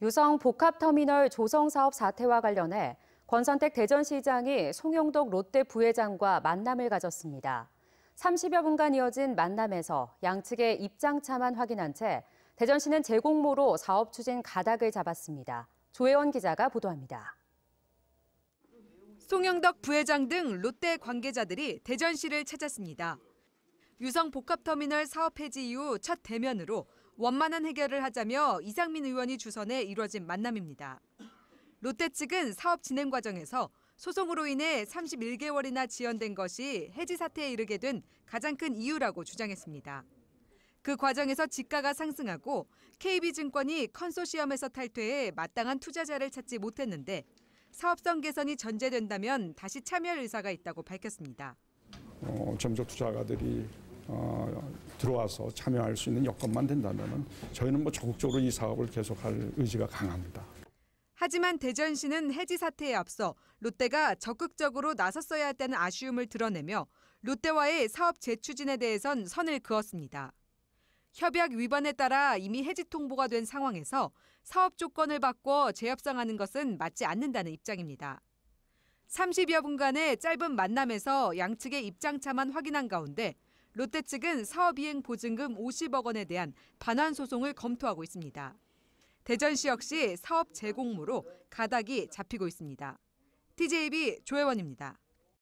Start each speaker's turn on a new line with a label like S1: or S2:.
S1: 유성 복합터미널 조성 사업 사태와 관련해 권선택 대전시장이 송영덕 롯데 부회장과 만남을 가졌습니다. 30여 분간 이어진 만남에서 양측의 입장차만 확인한 채 대전시는 제공모로 사업 추진 가닥을 잡았습니다. 조혜원 기자가 보도합니다.
S2: 송영덕 부회장 등 롯데 관계자들이 대전시를 찾았습니다. 유성 복합터미널 사업 폐지 이후 첫 대면으로 원만한 해결을 하자며 이상민 의원이 주선해 이뤄진 만남입니다. 롯데 측은 사업 진행 과정에서 소송으로 인해 31개월이나 지연된 것이 해지 사태에 이르게 된 가장 큰 이유라고 주장했습니다. 그 과정에서 지가가 상승하고 KB증권이 컨소시엄에서 탈퇴해 마땅한 투자자를 찾지 못했는데 사업성 개선이 전제된다면 다시 참여 의사가 있다고 밝혔습니다.
S3: 어, 점적 투자가들이 어, 들어와서 참여할 수 있는 여건만 된다면 저희는 뭐 적극적으로 이 사업을 계속할 의지가 강합니다.
S2: 하지만 대전시는 해지 사태에 앞서 롯데가 적극적으로 나섰어야 했다는 아쉬움을 드러내며 롯데와의 사업 재추진에 대해선 선을 그었습니다. 협약 위반에 따라 이미 해지 통보가 된 상황에서 사업 조건을 바꿔 재협상하는 것은 맞지 않는다는 입장입니다. 30여 분간의 짧은 만남에서 양측의 입장차만 확인한 가운데 롯데 측은 사업 이행 보증금 50억 원에 대한 반환 소송을 검토하고 있습니다. 대전시 역시 사업 제공모로 가닥이 잡히고 있습니다. TJB 조혜원입니다.